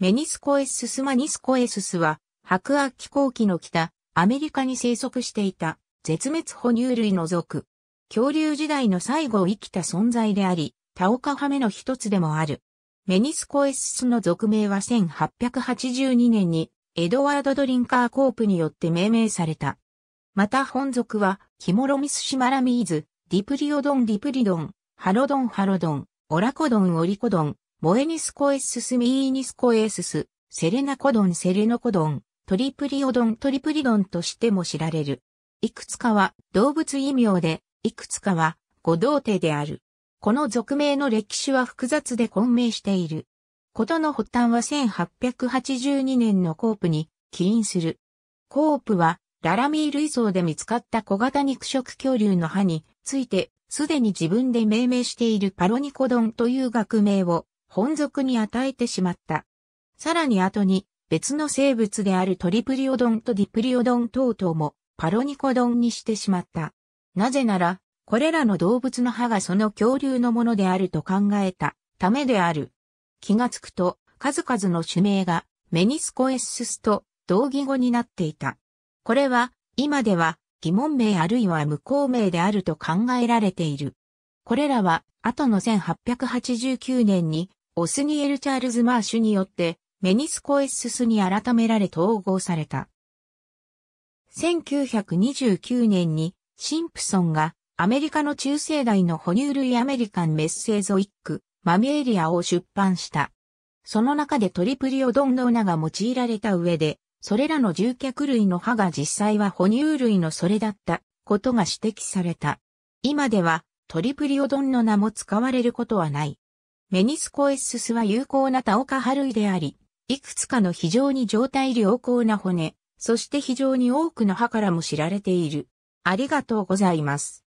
メニスコエススマニスコエススは、白亜紀後期の北、アメリカに生息していた、絶滅哺乳類の属。恐竜時代の最後を生きた存在であり、タオカハメの一つでもある。メニスコエススの属名は1882年に、エドワード・ドリンカー・コープによって命名された。また本属は、キモロミスシマラミーズ、ディプリオドン・ディプリドン、ハロドン・ハロドン、オラコドン・オリコドン、モエニスコエススミーニスコエスス、セレナコドンセレノコドン、トリプリオドントリプリドンとしても知られる。いくつかは動物異名で、いくつかは五道帝である。この俗名の歴史は複雑で混迷している。ことの発端は1882年のコープに起因する。コープはララミール遺像で見つかった小型肉食恐竜の歯についてすでに自分で命名しているパロニコドンという学名を本属に与えてしまった。さらに後に別の生物であるトリプリオドンとディプリオドン等々もパロニコドンにしてしまった。なぜなら、これらの動物の歯がその恐竜のものであると考えたためである。気がつくと、数々の種名がメニスコエッススと同義語になっていた。これは、今では疑問名あるいは無効名であると考えられている。これらは、後の1889年にオスニエル・チャールズ・マーシュによって、メニスコエッススに改められ統合された。1929年に、シンプソンが、アメリカの中世代の哺乳類アメリカンメッセーゾイック、マミエリアを出版した。その中でトリプリオドンの名が用いられた上で、それらの獣脚類の歯が実際は哺乳類のそれだったことが指摘された。今ではトリプリオドンの名も使われることはない。メニスコエッススは有効なハ岡イであり、いくつかの非常に状態良好な骨、そして非常に多くの歯からも知られている。ありがとうございます。